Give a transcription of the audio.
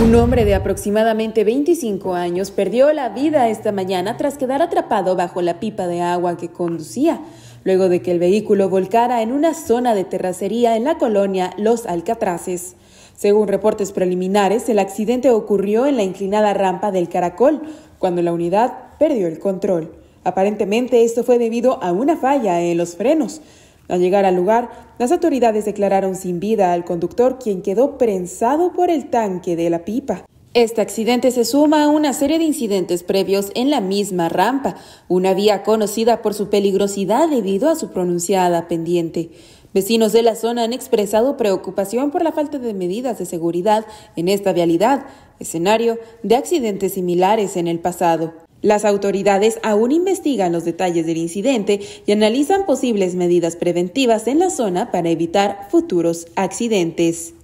Un hombre de aproximadamente 25 años perdió la vida esta mañana tras quedar atrapado bajo la pipa de agua que conducía, luego de que el vehículo volcara en una zona de terracería en la colonia Los Alcatraces. Según reportes preliminares, el accidente ocurrió en la inclinada rampa del Caracol, cuando la unidad perdió el control. Aparentemente esto fue debido a una falla en los frenos. Al llegar al lugar, las autoridades declararon sin vida al conductor, quien quedó prensado por el tanque de la pipa. Este accidente se suma a una serie de incidentes previos en la misma rampa, una vía conocida por su peligrosidad debido a su pronunciada pendiente. Vecinos de la zona han expresado preocupación por la falta de medidas de seguridad en esta vialidad, escenario de accidentes similares en el pasado. Las autoridades aún investigan los detalles del incidente y analizan posibles medidas preventivas en la zona para evitar futuros accidentes.